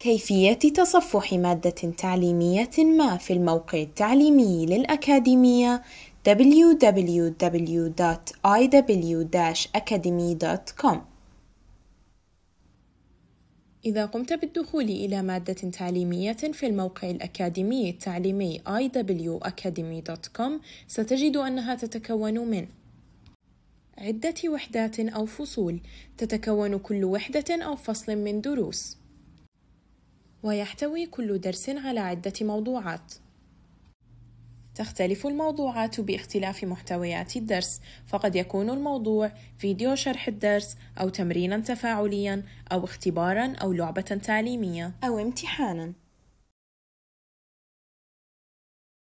كيفية تصفح مادة تعليمية ما في الموقع التعليمي للأكاديمية www.iw-academy.com إذا قمت بالدخول إلى مادة تعليمية في الموقع الأكاديمي التعليمي iwacademy.com ستجد أنها تتكون من عدة وحدات أو فصول تتكون كل وحدة أو فصل من دروس ويحتوي كل درس على عدة موضوعات تختلف الموضوعات باختلاف محتويات الدرس فقد يكون الموضوع فيديو شرح الدرس او تمرينا تفاعليا او اختبارا او لعبه تعليميه او امتحانا